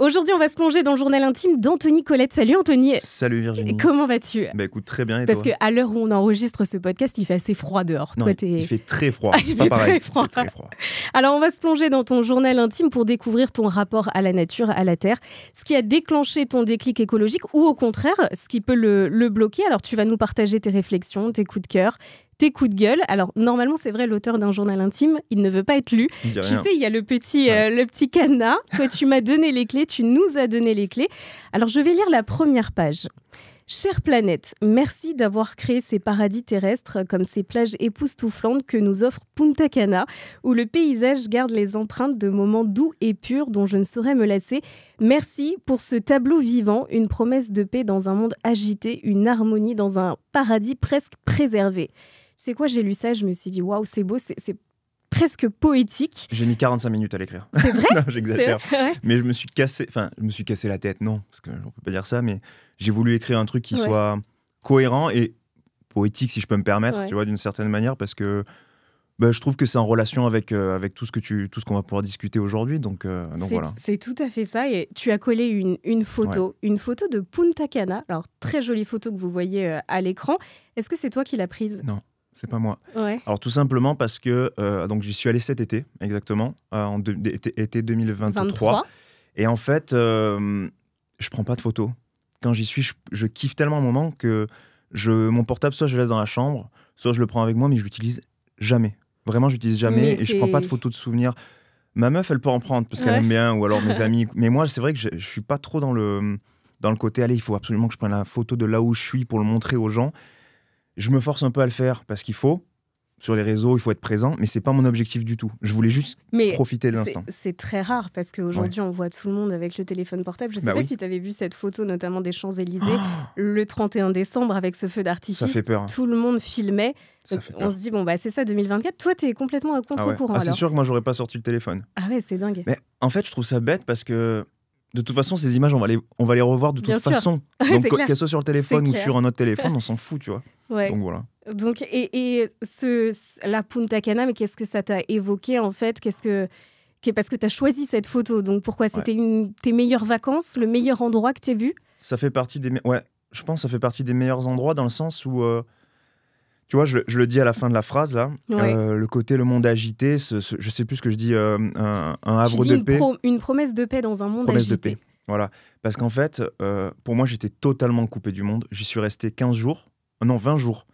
Aujourd'hui, on va se plonger dans le journal intime d'Anthony Colette. Salut Anthony. Salut Virginie. Comment vas-tu Bah écoute, très bien. Parce que à l'heure où on enregistre ce podcast, il fait assez froid dehors. toi, il, fait très froid. il, fait Très froid. Alors, on va se plonger dans ton journal intime pour découvrir ton rapport à la nature, à la terre, ce qui a déclenché ton déclic écologique ou au contraire, ce qui peut le, le bloquer. Alors, tu vas nous partager tes réflexions, tes coups de cœur, tes coups de gueule. Alors normalement, c'est vrai, l'auteur d'un journal intime, il ne veut pas être lu. Tu sais, il y a le petit, euh, le petit cadenas. Toi, tu m'as donné les clés, tu nous as donné les clés. Alors je vais lire la première page. Chère planète, merci d'avoir créé ces paradis terrestres comme ces plages époustouflantes que nous offre Punta Cana, où le paysage garde les empreintes de moments doux et purs dont je ne saurais me lasser. Merci pour ce tableau vivant, une promesse de paix dans un monde agité, une harmonie dans un paradis presque préservé c'est quoi J'ai lu ça, je me suis dit, waouh, c'est beau, c'est presque poétique. J'ai mis 45 minutes à l'écrire. C'est vrai J'exagère. mais je me suis cassé, enfin, je me suis cassé la tête, non, parce que on peut pas dire ça, mais j'ai voulu écrire un truc qui soit cohérent et poétique, si je peux me permettre, tu vois, d'une certaine manière, parce que bah, je trouve que c'est en relation avec, euh, avec tout ce que tu tout ce qu'on va pouvoir discuter aujourd'hui. Donc, euh, voilà. C'est tout à fait ça. Et tu as collé une, photo, une photo de Punta Cana. Alors, très jolie photo que vous voyez euh, à l'écran. Est-ce que c'est toi qui l'as prise Non. C'est pas moi. Alors tout simplement parce que euh, donc j'y suis allé cet été exactement euh, en été, 2023. Et en fait, euh, je prends pas de photos. Quand j'y suis, je, kiffe tellement un moment que je mon portable soit je le laisse dans la chambre, soit je le prends avec moi, mais je l'utilise jamais. Vraiment, je l'utilise jamais et je prends pas de photos de souvenirs. Ma meuf, elle peut en prendre parce qu'elle aime bien, ou alors mes amis. Mais moi, c'est vrai que je, je suis pas trop dans le dans le côté allez, il faut absolument que je prenne la photo de là où je suis pour le montrer aux gens. Je me force un peu à le faire parce qu'il faut. Sur les réseaux, il faut être présent, mais c'est pas mon objectif du tout. Je voulais juste profiter de l'instant. C'est très rare parce qu'aujourd'hui, on voit tout le monde avec le téléphone portable. Je sais bah pas si tu avais vu cette photo, notamment des Champs-Élysées, oh le 31 décembre avec ce feu d'artifice. Ça fait peur. Hein. Tout le monde filmait. on se dit, bon, bah, c'est ça 2024. Toi, tu es complètement à ah ah, contre-courant. c'est sûr que moi, j'aurais pas sorti le téléphone. Ah ouais, c'est dingue. Mais en fait, je trouve ça bête parce que de toute façon, ces images, on va les, on va les revoir de toute façon. Donc, qu'elles soient sur le téléphone ou sur un autre téléphone, on s'en fout, tu vois. Donc, voilà. Donc, et, ce, la Punta Cana, mais qu'est-ce que ça t'a évoqué, en fait Qu'est-ce que... Parce que tu as choisi cette photo. Donc, pourquoi C'était une... tes meilleures vacances, le meilleur endroit que tu as vu Ça fait partie des... Ouais, je pense que ça fait partie des meilleurs endroits dans le sens où... Euh, tu vois, je, le dis à la fin de la phrase, là. Euh, le côté le monde agité, ce, ne je sais plus ce que je dis, euh, un, un, havre de une une promesse de paix dans un monde promesse agité. De paix. Voilà. Parce qu'en fait, euh, pour moi, j'étais totalement coupé du monde. J'y suis resté 15 jours. Non, 20 jours.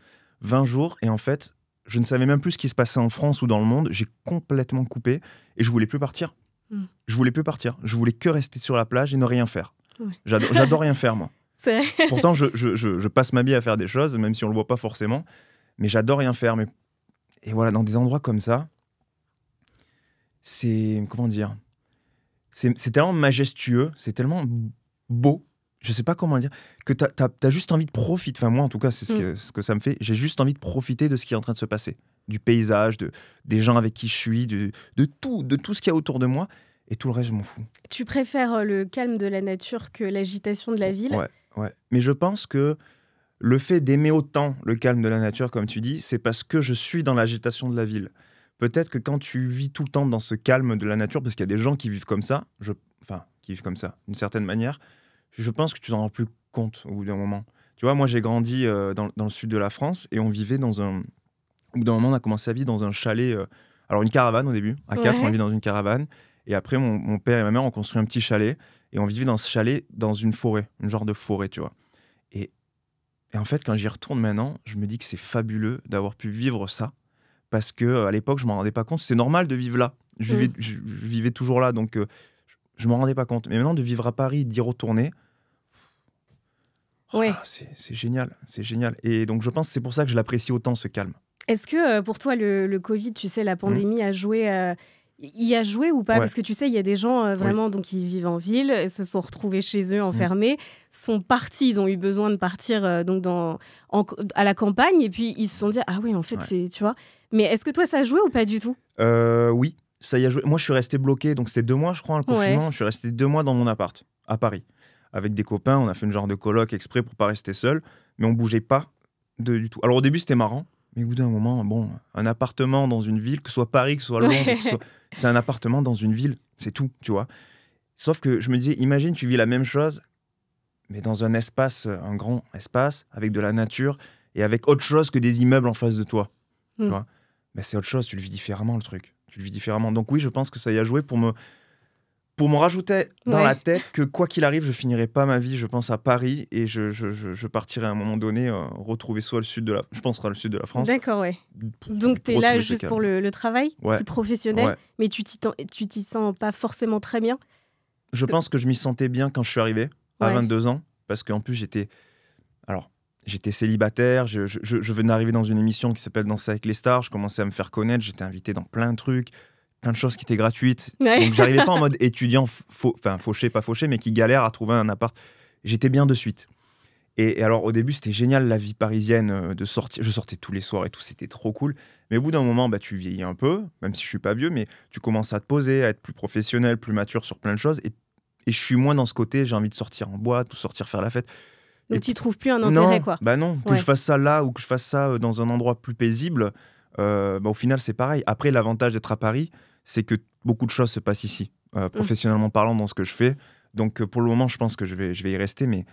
20 jours. Et en fait, je ne savais même plus ce qui se passait en France ou dans le monde. J'ai complètement coupé. Et je voulais plus partir. Je hmm. Je voulais plus partir. Je voulais que rester sur la plage et ne rien faire. J'adore rien faire, moi. Pourtant, je, je passe ma vie à faire des choses, même si on le voit pas forcément mais j'adore rien faire. Mais... Et voilà, dans des endroits comme ça, c'est. Comment dire C'est tellement majestueux, c'est tellement beau, je sais pas comment dire, que tu as, juste envie de profiter. Enfin, moi, en tout cas, c'est ce, mm. ce, que ça me fait. J'ai juste envie de profiter de ce qui est en train de se passer, du paysage, de, des gens avec qui je suis, de, tout, de tout ce qu'il y a autour de moi. Et tout le reste, je m'en fous. Tu préfères euh, le calme de la nature que l'agitation de la ville Ouais, ouais. Mais je pense que le fait d'aimer autant le calme de la nature, comme tu dis, c'est parce que je suis dans l'agitation de la ville. Peut-être que quand tu vis tout le temps dans ce calme de la nature, parce qu'il y a des gens qui vivent comme ça, je... enfin, qui vivent comme ça, d'une certaine manière, je pense que tu t'en rends plus compte au bout d'un moment. Tu vois, moi j'ai grandi euh, dans, le sud de la France et on vivait dans un. Au bout d'un moment, on a commencé à vivre dans un chalet. Euh, alors, une caravane au début. À quatre, on vivait dans une caravane. Et après, mon, père et ma mère ont construit un petit chalet. Et on vivait dans ce chalet, dans une forêt, une genre de forêt, tu vois. Et et en fait, quand j'y retourne maintenant, je me dis que c'est fabuleux d'avoir pu vivre ça. Parce que euh, à l'époque, je ne m'en rendais pas compte. C'est normal de vivre là. Je, vivais, mm. toujours là. Donc, euh, je m'en rendais pas compte. Mais maintenant, de vivre à Paris, d'y retourner, oui. Ah, c'est génial, c'est génial. Et donc je pense que c'est pour ça que je l'apprécie autant ce calme. Est-ce que euh, pour toi le, Covid, tu sais, la mm. pandémie a joué y a joué ou pas Parce que tu sais, il y a des gens euh, vraiment donc qui vivent en ville, se sont retrouvés chez eux enfermés, mmh. sont partis, ils ont eu besoin de partir euh, donc à la campagne et puis ils se sont dit ah oui en fait c'est tu vois. Mais est-ce que toi ça a joué ou pas du tout euh, Oui, ça y a joué. Moi je suis resté bloqué donc c'était deux mois je crois le confinement. Je suis resté deux mois dans mon appart à Paris avec des copains. On a fait une genre de colloque exprès pour pas rester seul, mais on bougeait pas de, du tout. Alors au début c'était marrant mais au bout d'un moment, bon, un appartement dans une ville, que ce soit Paris, que ce soit Londres, c'est un appartement dans une ville, c'est tout, tu vois. Sauf que je me disais, imagine, tu vis la même chose, mais dans un espace, un grand espace, avec de la nature et avec autre chose que des immeubles en face de toi. Hmm. mais c'est autre chose, tu le vis différemment le truc, tu le vis différemment. Donc oui, je pense que ça y a joué pour me pour m'en rajouter dans la tête que quoi qu'il arrive, je finirai pas ma vie, je pense à Paris et je, partirai à un moment donné euh, retrouver soit le sud de la, je penserai le sud de la France. D'accord, ouais. Donc tu es là juste pour le, travail, ouais. c'est professionnel, mais tu t'y sens pas forcément très bien. Je pense que, je m'y sentais bien quand je suis arrivé à 22 ans, parce qu'en plus j'étais, alors j'étais célibataire, je, je venais d'arriver dans une émission qui s'appelle Danser avec les stars, je commençais à me faire connaître, j'étais invité dans plein de trucs plein de choses qui étaient gratuites. Donc j'arrivais pas en mode étudiant, enfin fauché, pas fauché, mais qui galère à trouver un appart. J'étais bien de suite. Et, alors au début, c'était génial la vie parisienne euh, de sortir. Je sortais tous les soirs et tout, c'était trop cool. Mais au bout d'un moment, bah, tu vieillis un peu, même si je suis pas vieux, mais tu commences à te poser, à être plus professionnel, plus mature sur plein de choses. Et, et je suis moins dans ce côté, j'ai envie de sortir en boîte ou sortir faire la fête. mais tu trouves plus un intérêt, quoi. Bah non, que je fasse ça là ou que je fasse ça euh, dans un endroit plus paisible, euh, bah, au final, c'est pareil. Après, l'avantage d'être à Paris, c'est que beaucoup de choses se passent ici, euh, mmh. professionnellement parlant, dans ce que je fais. Donc euh, pour le moment, je pense que je vais, je vais y rester, mais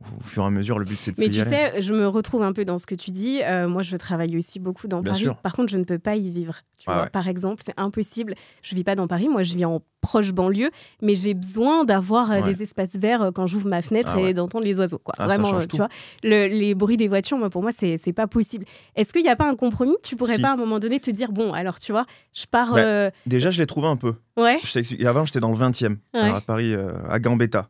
au fur et à mesure, le but c'est de. Mais tu sais, je me retrouve un peu dans ce que tu dis. Euh, moi, je travaille aussi beaucoup dans Paris. Par contre, je ne peux pas y vivre. Tu ah vois, par exemple, c'est impossible. Je vis pas dans Paris. Moi, je vis en proche banlieue, mais j'ai besoin d'avoir euh, des espaces verts euh, quand j'ouvre ma fenêtre ah et d'entendre les oiseaux. Quoi. Ah, Vraiment, tu vois, le, les bruits des voitures, moi, pour moi, c'est pas possible. Est-ce qu'il n'y a pas un compromis Tu pourrais pas à un moment donné te dire, bon, alors tu vois, je pars. Bah, déjà, je l'ai trouvé un peu. Ouais. avant, j'étais dans le 20e, à Paris, à Gambetta.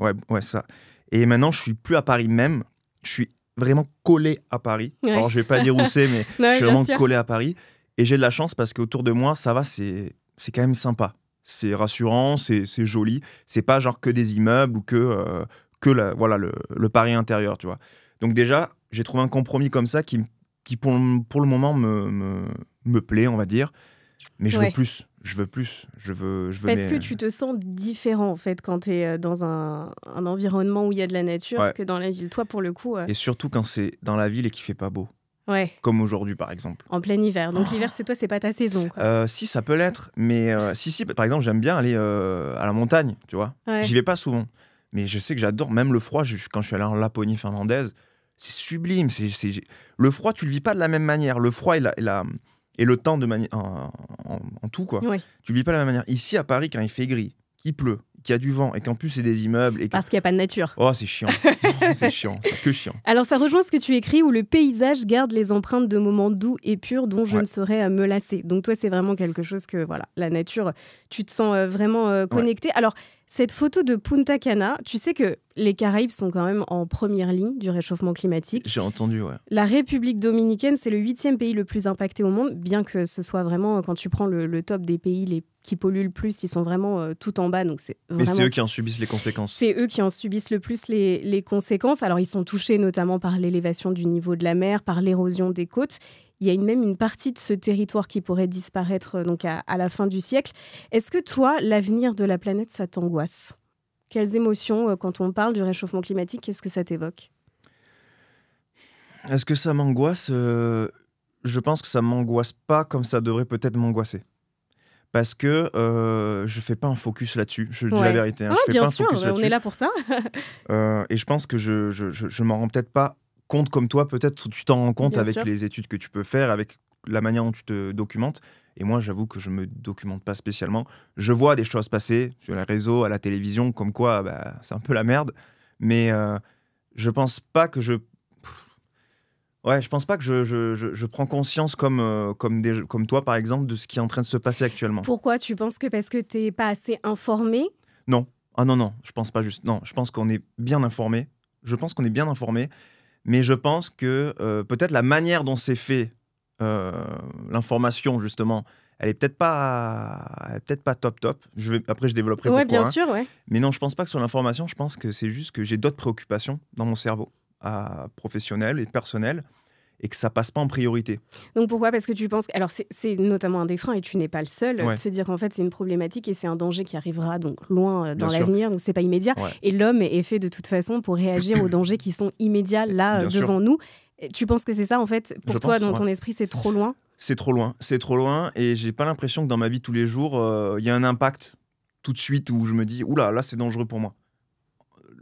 ouais, ouais, ça. Et maintenant, je suis plus à Paris même. Je suis vraiment collé à Paris. Alors, je vais pas dire où c'est, mais je suis vraiment collé à Paris. Et j'ai de la chance parce qu'autour de moi, ça va, c'est quand même sympa. C'est rassurant, c'est joli. C'est pas genre que des immeubles ou que, euh, que la, voilà, le, le, Paris intérieur, tu vois. Donc déjà, j'ai trouvé un compromis comme ça qui, qui pour, le moment, me, me, me plaît, on va dire mais je veux plus. Je veux plus. Je veux. Je veux Parce que tu te sens différent en fait quand tu es euh, dans un, environnement où il y a de la nature que dans la ville. Toi, pour le coup. Euh et surtout quand c'est dans la ville et qu'il fait pas beau. Ouais. Comme aujourd'hui, par exemple. En plein hiver. Donc l'hiver, c'est toi, c'est pas ta saison. Euh, si, ça peut l'être. Mais si, si, par exemple, j'aime bien aller à la montagne, tu vois. J'y vais pas souvent. Mais je sais que j'adore même le froid. quand je suis allé en Laponie finlandaise, c'est sublime. C'est, le froid, tu le vis pas de la même manière. Le froid, il il a et le temps de en, tout quoi. Oui. Tu vis pas de la même manière. Ici à Paris quand il fait gris, qu'il pleut, qu'il y a du vent et qu'en plus c'est des immeubles et parce qu'il n'y a pas de nature. Oh c'est chiant, oh, c'est chiant, C'est que chiant. Alors ça rejoint ce que tu écris où le paysage garde les empreintes de moments doux et purs dont je ne saurais à euh, me lasser. Donc toi c'est vraiment quelque chose que voilà la nature, tu te sens euh, vraiment euh, connecté. Alors cette photo de Punta Cana, tu sais que les Caraïbes sont quand même en première ligne du réchauffement climatique. J'ai entendu, ouais. La République dominicaine, c'est le huitième pays le plus impacté au monde, bien que ce soit vraiment, euh, quand tu prends le, top des pays les, qui polluent le plus, ils sont vraiment euh, tout en bas. Donc c'est Mais c'est eux qui en subissent les conséquences. C'est eux qui en subissent le plus les, les conséquences. Alors ils sont touchés notamment par l'élévation du niveau de la mer, par l'érosion des côtes il y a même une partie de ce territoire qui pourrait disparaître euh, donc à, la fin du siècle. Est-ce que toi, l'avenir de la planète, ça t'angoisse Quelles émotions, euh, quand on parle du réchauffement climatique, qu'est-ce que ça t'évoque Est-ce que ça m'angoisse euh, Je pense que ça m'angoisse pas comme ça devrait peut-être m'angoisser. Parce que je je fais pas un focus là-dessus, je dis la vérité. Hein. Oh, fais bien sûr, on est là pour ça. et je pense que je, je, je m'en rends peut-être pas compte comme toi, peut-être tu t'en rends compte avec les études que tu peux faire, avec la manière dont tu te documentes. Et moi, j'avoue que je me documente pas spécialement. Je vois des choses passer sur les réseaux, à la télévision, comme quoi bah, c'est un peu la merde. Mais euh, je pense pas que je. Ouais, je pense pas que je, je, je, prends conscience comme, euh, comme, des, comme toi, par exemple, de ce qui est en train de se passer actuellement. Pourquoi Tu penses que parce que tu n'es pas assez informé Non. Ah non, non, je pense pas juste. Non, je pense qu'on est bien informé. Je pense qu'on est bien informé mais je pense que euh, peut-être la manière dont c'est fait, euh, l'information justement, elle est peut-être pas, peut-être pas top top. Je vais, après, je développerai ouais, Oui, bien sûr, Mais non, je pense pas que sur l'information, je pense que c'est juste que j'ai d'autres préoccupations dans mon cerveau, à euh, professionnel et personnel, et que ça passe pas en priorité. Donc pourquoi Parce que tu penses. Alors c'est notamment un des freins et tu n'es pas le seul. De se dire qu'en fait c'est une problématique et c'est un danger qui arrivera donc loin euh, dans l'avenir, donc c'est pas immédiat. Et l'homme est fait de toute façon pour réagir aux dangers qui sont immédiats là euh, devant nous. tu penses que c'est ça en fait Pour toi, dans ton esprit, c'est trop loin C'est trop loin, c'est trop loin et j'ai pas l'impression que dans ma vie tous les jours, euh, il y a un impact tout de suite où je me dis oula là c'est dangereux pour moi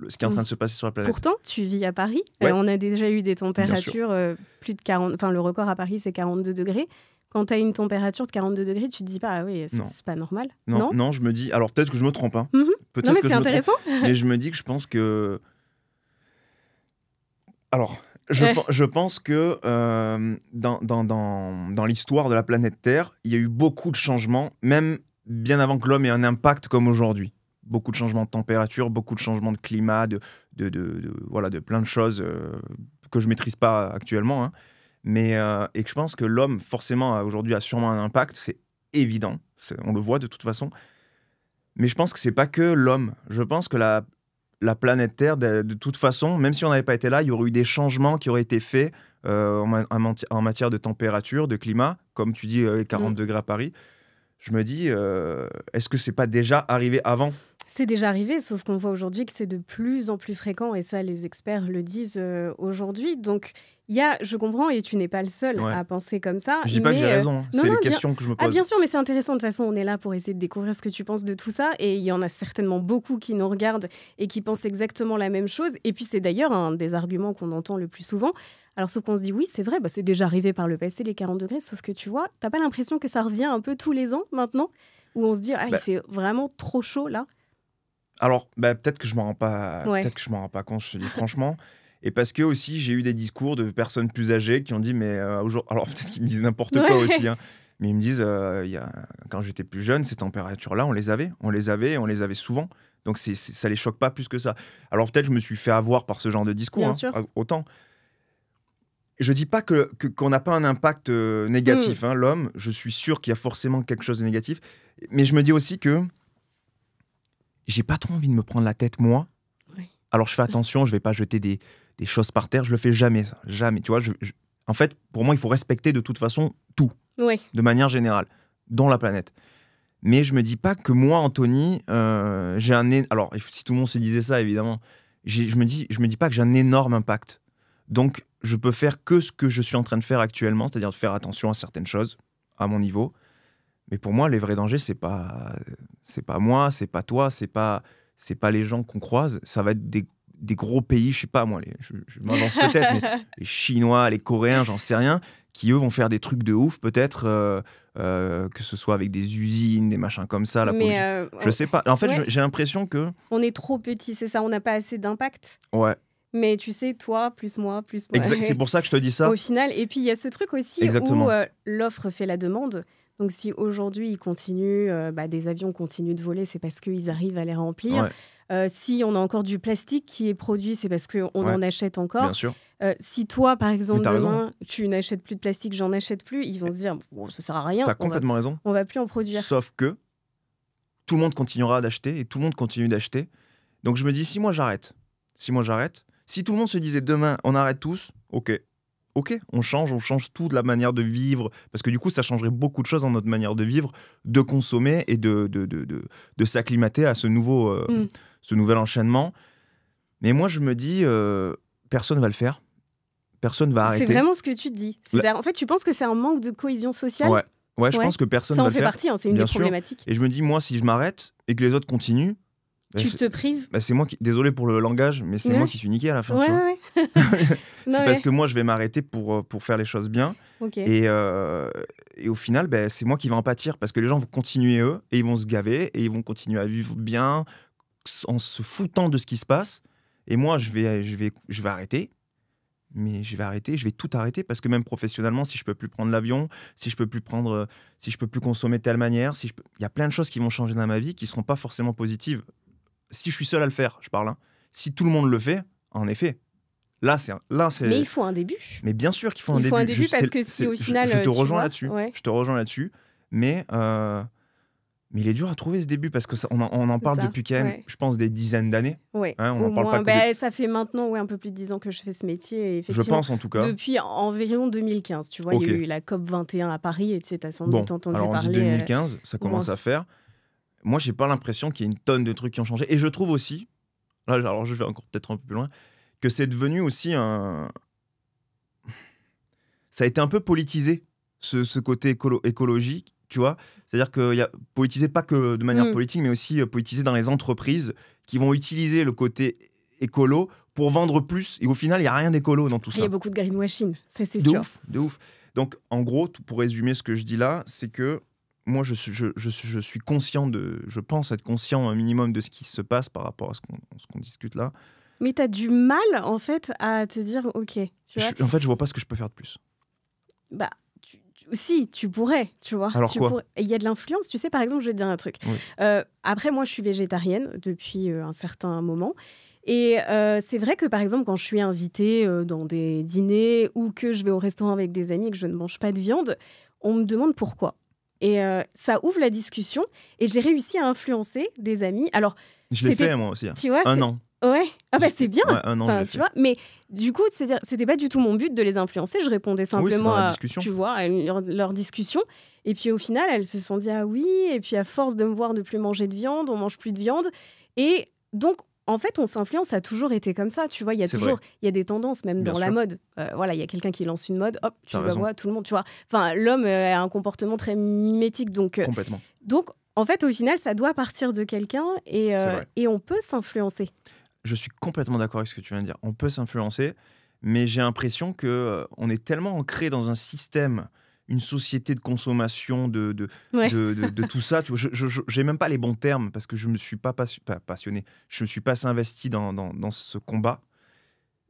ce qui est en train de mm. se passer sur la planète. Pourtant, tu vis à Paris. on a déjà eu des températures euh, plus de 40. Enfin, le record à Paris, c'est 42 degrés quand tu as une température de 42 degrés, tu te dis pas, ah oui, c'est pas normal. Non, non, je me dis, alors peut-être que je me trompe. Hein. Mhm. non, mais c'est intéressant. mais je me dis que je pense que. Alors, je, je pense que euh, dans, dans, dans, dans l'histoire de la planète Terre, il y a eu beaucoup de changements, même bien avant que l'homme ait un impact comme aujourd'hui beaucoup de changements de température, beaucoup de changements de climat, de, de, voilà, de plein de choses euh, que je maîtrise pas actuellement. Hein. Mais, euh, et que je pense que l'homme, forcément, aujourd'hui, a sûrement un impact, c'est évident, on le voit de toute façon. Mais je pense que c'est pas que l'homme. Je pense que la, la planète Terre, de, toute façon, même si on n'avait pas été là, il y aurait eu des changements qui auraient été faits euh, en, matière de température, de climat, comme tu dis, 40 mmh. degrés à Paris. Je me dis, est-ce que c'est pas déjà arrivé avant c'est déjà arrivé, sauf qu'on voit aujourd'hui que c'est de plus en plus fréquent, et ça, les experts le disent euh, aujourd'hui. Donc, il y a, je comprends, et tu n'es pas le seul à penser comme ça. Je dis pas mais, que j'ai euh, raison, hein. c'est les bien, questions que je me pose. Ah, bien sûr, mais c'est intéressant. De toute façon, on est là pour essayer de découvrir ce que tu penses de tout ça, et il y en a certainement beaucoup qui nous regardent et qui pensent exactement la même chose. Et puis, c'est d'ailleurs un des arguments qu'on entend le plus souvent. Alors, sauf qu'on se dit, oui, c'est vrai, bah, c'est déjà arrivé par le passé, les 40 degrés, sauf que tu vois, t'as pas l'impression que ça revient un peu tous les ans maintenant, où on se dit, ah, il bah fait vraiment trop chaud là. Alors, bah, peut-être que je m'en rends pas, peut je m'en rends pas compte, je te dis franchement. Et parce que aussi, j'ai eu des discours de personnes plus âgées qui ont dit, mais euh, aujourd'hui, alors peut-être qu'ils me disent n'importe quoi aussi, hein. mais ils me disent, euh, quand j'étais plus jeune, ces températures-là, on les avait, on les avait, on les avait souvent. Donc c'est, ne ça les choque pas plus que ça. Alors peut-être je me suis fait avoir par ce genre de discours, hein, autant. Je dis pas que, qu'on n'a pas un impact euh, négatif, mm. hein, l'homme. Je suis sûr qu'il y a forcément quelque chose de négatif, mais je me dis aussi que j'ai pas trop envie de me prendre la tête moi. Alors je fais attention, je vais pas jeter des, choses par terre, je le fais jamais, jamais. Tu vois, en fait, pour moi, il faut respecter de toute façon tout, de manière générale, dans la planète. Mais je me dis pas que moi, Anthony, euh, j'ai un. Alors, si tout le monde se disait ça, évidemment, je me dis, je me dis pas que j'ai un énorme impact. Donc, je peux faire que ce que je suis en train de faire actuellement, c'est-à-dire de faire attention à certaines choses à mon niveau, mais pour moi, les vrais dangers, c'est pas, c'est pas moi, c'est pas toi, c'est pas, c'est pas les gens qu'on croise. Ça va être des, des, gros pays, je sais pas moi, les, je, m'avance peut-être, les Chinois, les Coréens, j'en sais rien, qui eux vont faire des trucs de ouf, peut-être euh, euh, que ce soit avec des usines, des machins comme ça. La mais euh, je sais pas. En fait, j'ai l'impression que on est trop petit, c'est ça. On n'a pas assez d'impact. Ouais. Mais tu sais, toi, plus moi, plus moi. C'est pour ça que je te dis ça. Au final, et puis il y a ce truc aussi où l'offre fait la demande. Donc si aujourd'hui ils continuent, euh, bah, des avions continuent de voler, c'est parce qu'ils arrivent à les remplir. Euh, si on a encore du plastique qui est produit, c'est parce qu'on en achète encore. Euh, si toi, par exemple, demain, tu n'achètes plus de plastique, j'en achète plus, ils vont se dire, bon, ça sert à rien. as complètement raison. On va plus en produire. Sauf que tout le monde continuera d'acheter et tout le monde continue d'acheter. Donc je me dis, si moi j'arrête, si moi j'arrête, si tout le monde se disait demain, on arrête tous, ok, ok, on change, on change tout de la manière de vivre, parce que du coup, ça changerait beaucoup de choses dans notre manière de vivre, de consommer et de, de, de, s'acclimater à ce, nouveau, euh, mm. ce nouvel enchaînement. Mais moi, je me dis, euh, personne va le faire, personne va arrêter. C'est vraiment ce que tu te dis. En fait, tu penses que c'est un manque de cohésion sociale ouais. je pense que personne ne va fait le faire. partie, hein, c'est une des problématiques. Et je me dis, moi, si je m'arrête et que les autres continuent, tu te prives bah, C'est moi qui. Désolé pour le langage, mais c'est moi qui suis niqué à la fin. c'est parce que moi, je vais m'arrêter pour, euh, pour faire les choses bien. Et, euh, et, au final, bah, c'est moi qui vais en pâtir parce que les gens vont continuer eux et ils vont se gaver et ils vont continuer à vivre bien en se foutant de ce qui se passe. Et moi, je vais, je vais, je vais arrêter. Mais je vais arrêter, je vais tout arrêter parce que même professionnellement, si je peux plus prendre l'avion, si je peux plus prendre, euh, si je peux plus consommer de telle manière, si il y a plein de choses qui vont changer dans ma vie qui seront pas forcément positives si je suis seul à le faire, je parle, hein, si tout le monde le fait, en effet, Là, c'est là, Mais il faut un début. Mais bien sûr qu'il faut un début. Il faut un début parce que si au final, je, te rejoins là-dessus. Je te rejoins là-dessus, mais euh, mais il est dur à trouver ce début parce que on, en, parle depuis quand même, je pense, des dizaines d'années. Ouais. Hein, on n'en en parle pas bah, Ça fait maintenant, ouais, un peu plus de dix ans que je fais ce métier. je pense en tout cas. Depuis environ 2015, tu vois, il y a eu la COP 21 à Paris et tu à ce sans doute entendu alors on parler. 2015, euh, ça commence à faire moi, j'ai pas l'impression qu'il y ait une tonne de trucs qui ont changé. Et je trouve aussi, là, alors je vais encore peut-être un peu plus loin, que c'est devenu aussi un. Ça a été un peu politisé, ce, côté écolo écologique, tu vois. C'est-à-dire qu'il y a politisé pas que de manière mm. politique, mais aussi euh, politisé dans les entreprises qui vont utiliser le côté écolo pour vendre plus. Et au final, il n'y a rien d'écolo dans tout ça. Il y a beaucoup de greenwashing, c'est sûr. Ouf, de ouf. Donc, en gros, pour résumer ce que je dis là, c'est que moi, je, je, suis conscient de. Je pense être conscient un minimum de ce qui se passe par rapport à ce qu'on discute là. Mais tu as du mal, en fait, à te dire OK. en fait, je vois pas ce que je peux faire de plus. Bah, si, tu pourrais, tu vois. Alors quoi Il y a de l'influence. Tu sais, par exemple, je vais te dire un truc. Euh, après, moi, je suis végétarienne depuis euh, un certain moment. Et euh, c'est vrai que par exemple, quand je suis invitée dans des dîners ou que je vais au restaurant avec des amis et que je ne mange pas de viande, on me demande pourquoi. Et euh, ça ouvre la discussion. Et j'ai réussi à influencer des amis. Alors, je l'ai fait moi aussi. Hein. un an. Ouais. Ah bah, c'est bien. un an, tu vois. Mais du coup, c'était pas du tout mon but de les influencer. Je répondais simplement à, tu vois, leur, leur, discussion. Et puis au final, elles se sont dit ah oui. Et puis à force de me voir ne plus manger de viande, on mange plus de viande. Et donc en fait, on s'influence, a toujours été comme ça, tu vois. Il y a toujours, y a des tendances, même dans la mode. Euh, voilà, il y a quelqu'un qui lance une mode, hop, tu vois, vois, tout le monde, tu vois. Enfin, l'homme euh, a un comportement très mimétique, donc. Euh, complètement. Donc, en fait, au final, ça doit partir de quelqu'un et, et on peut s'influencer. Je suis complètement d'accord avec ce que tu viens de dire. On peut s'influencer, mais j'ai l'impression que on est tellement ancré dans un système une société de consommation de, de, de, tout ça. Tu vois, je n'ai même pas les bons termes parce que je ne me suis pas, passionné, je ne suis pas investi dans, dans, ce combat.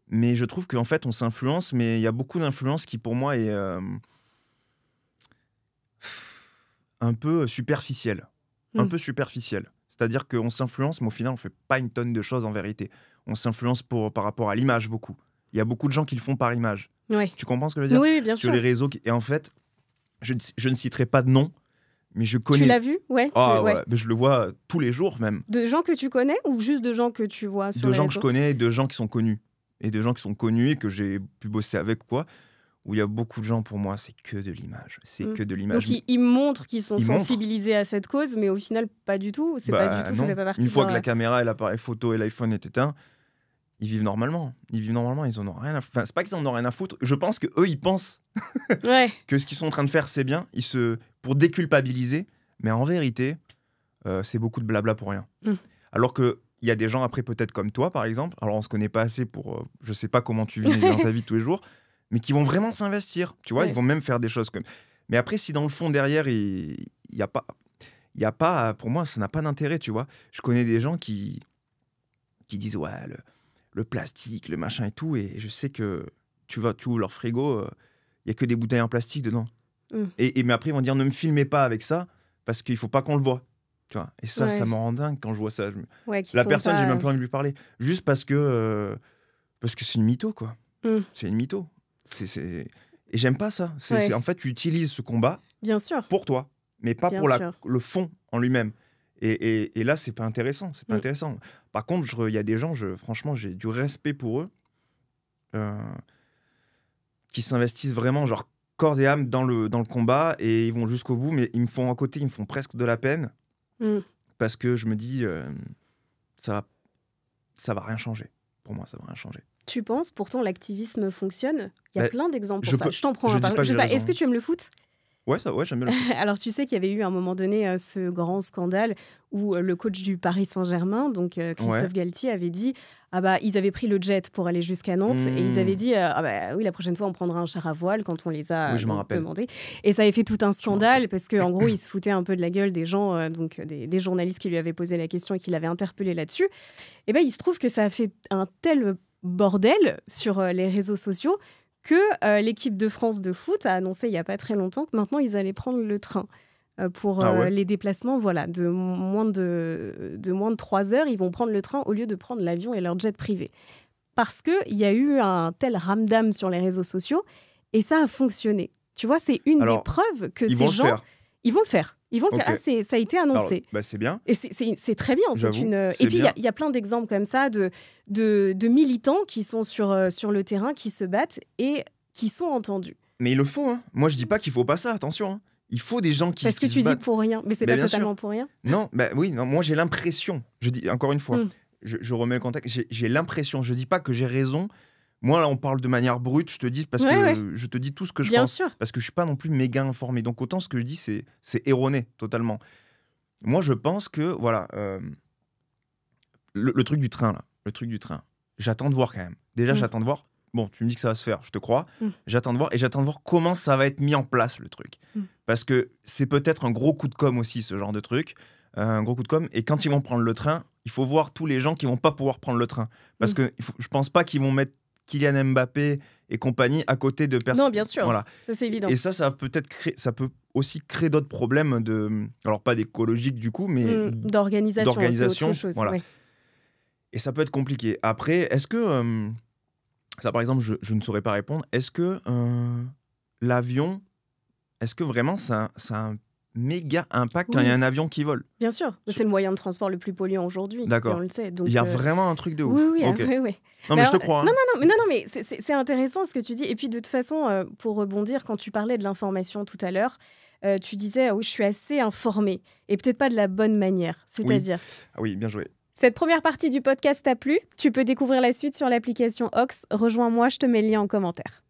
Mais je trouve qu'en fait, on s'influence, mais il y a beaucoup d'influence qui, pour moi, est euh, un peu superficielle. Un mm. peu superficielle. C'est-à-dire qu'on s'influence, mais au final, on fait pas une tonne de choses en vérité. On s'influence par rapport à l'image beaucoup. Il y a beaucoup de gens qui le font par image. Tu comprends ce que je veux dire oui, bien Sur les réseaux. Qui... Et en fait, je, ne citerai pas de nom, mais je connais. Tu l'as vu Ouais. Ah je le vois tous les jours même. De gens que tu connais ou juste de gens que tu vois sur De gens que je connais et de gens qui sont connus. Et de gens qui sont connus et que j'ai pu bosser avec, quoi. Où il y a beaucoup de gens, pour moi, c'est que de l'image. C'est mm. que de l'image. Donc ils, montrent qu'ils sont sensibilisés à cette cause, mais au final, pas du tout. C'est bah, Une fois que la caméra et l'appareil photo et l'iPhone est éteints, ils vivent normalement. Ils vivent normalement, ils en ont rien Enfin, c'est pas qu'ils en ont rien à foutre. Je pense que eux, ils pensent que ce qu'ils sont en train de faire, c'est bien. Ils se pour déculpabiliser, mais en vérité, euh, c'est beaucoup de blabla pour rien. Mm. Alors que il y a des gens après peut-être comme toi, par exemple. Alors on se connaît pas assez pour, euh, je sais pas comment tu vis dans ta vie tous les jours, mais qui vont vraiment s'investir. Tu vois, ils vont même faire des choses comme. Mais après, si dans le fond derrière, il n'y a pas, il y a pas, pour moi, ça n'a pas d'intérêt. Tu vois, je connais des gens qui qui disent ouais le le plastique, le machin et tout. Et je sais que tu vas, tout leur frigo, euh, il y a que des bouteilles en plastique dedans. Mm. Et, mais après, ils vont dire ne me filmez pas avec ça parce qu'il faut pas qu'on le voit. et ça, ça me rend dingue quand je vois ça. la personne, j'ai même plus envie de lui parler. Juste parce que euh, parce que c'est une mytho, quoi. Mm. C'est une mytho. C'est, Et j'aime pas ça. En fait, tu utilises ce combat Bien sûr. pour toi, mais pas pour le fond en lui-même. Et, là, c'est pas intéressant. C'est pas mm. intéressant. Par contre, il y a des gens, je, franchement, j'ai du respect pour eux, euh, qui s'investissent vraiment, genre corps et âme, dans le, dans le combat et ils vont jusqu'au bout. Mais ils me font à côté, ils me font presque de la peine mm. parce que je me dis, euh, ça va, ça va rien changer. Pour moi, ça va rien changer. Tu penses pourtant l'activisme fonctionne Il y a ben, plein d'exemples pour je ça. je t'en prends un par exemple. Est-ce que hein. tu aimes le foot Ouais, ça, ouais, j'aime bien. Le Alors, tu sais qu'il y avait eu à un moment donné euh, ce grand scandale où euh, le coach du Paris Saint-Germain, donc euh, Christophe Galtier, avait dit ah bah ils avaient pris le jet pour aller jusqu'à Nantes et ils avaient mmh. dit ah bah oui la prochaine fois on prendra un char à voile quand on les a demandé et ça avait fait tout un scandale parce que en gros il se foutait un peu de la gueule des gens donc des, journalistes qui lui avaient posé la question et qui l'avaient interpellé là-dessus. Et eh ben il se trouve que ça a fait un tel bordel sur les réseaux sociaux que euh, l'équipe de France de foot a annoncé il n'y a pas très longtemps que maintenant ils allaient prendre le train euh, pour ah euh, les déplacements voilà de moins de, de moins de 3 heures ils vont prendre le train au lieu de prendre l'avion et leur jet privé parce que il y a eu un tel ramdam sur les réseaux sociaux et ça a fonctionné tu vois c'est une des preuves que ces gens ils vont le faire. Ils vont ah, ça a été annoncé. Bah, c'est bien. Et c'est très bien. une. Et puis il y, a plein d'exemples comme ça de, de, militants qui sont sur, euh, sur le terrain, qui se battent et qui sont entendus. Mais il le faut. Hein. Moi, je dis pas qu'il faut pas ça. Attention. Hein. Il faut des gens qui. Parce que tu dis pour rien, mais c'est n'est bah, pas totalement pour rien. Non, bah, oui, non, moi j'ai l'impression. Je dis encore une fois, hmm. je, remets le contexte. J'ai l'impression. Je dis pas que j'ai raison. Moi, là, on parle de manière brute, je te dis, parce que je te dis tout ce que je pense. Parce que je suis pas non plus méga informé. Donc, autant ce que je dis, c'est erroné totalement. Moi, je pense que, voilà, euh, le, truc du train, là, le truc du train, j'attends de voir quand même. Déjà, mm. j'attends de voir. Bon, tu me dis que ça va se faire, je te crois. Mm. J'attends de voir et j'attends de voir comment ça va être mis en place, le truc. Mm. Parce que c'est peut-être un gros coup de com' aussi, ce genre de truc. Euh, un gros coup de com'. Et quand ils vont prendre le train, il faut voir tous les gens qui vont pas pouvoir prendre le train. Parce que faut, je pense pas qu'ils vont mettre Kylian Mbappé et compagnie à côté de personnes. Non, bien sûr. Voilà. c'est évident. Et ça, ça peut-être ça peut aussi créer d'autres problèmes de, alors pas d'écologique du coup, mais mm, d'organisation. D'organisation. Voilà. Et ça peut être compliqué. Après, est-ce que euh, ça, par exemple, je, ne saurais pas répondre. Est-ce que euh, l'avion, est-ce que vraiment ça, ça un méga impact quand il y a un avion qui vole. Bien sûr, c'est le moyen de transport le plus polluant aujourd'hui. D'accord. On le sait. Donc, il y a euh, vraiment un truc de ouf. Oui, hein, oui, oui, Non, mais, je te crois. Non, hein. non, non, mais, c'est intéressant ce que tu dis. Et puis, de toute façon, euh, pour rebondir, quand tu parlais de l'information tout à l'heure, euh, tu disais, ah je suis assez informé et peut-être pas de la bonne manière. C'est-à-dire. Oui. Ah oui, bien joué. Cette première partie du podcast t'a plu Tu peux découvrir la suite sur l'application Ox. Rejoins-moi, je te mets le lien en commentaire.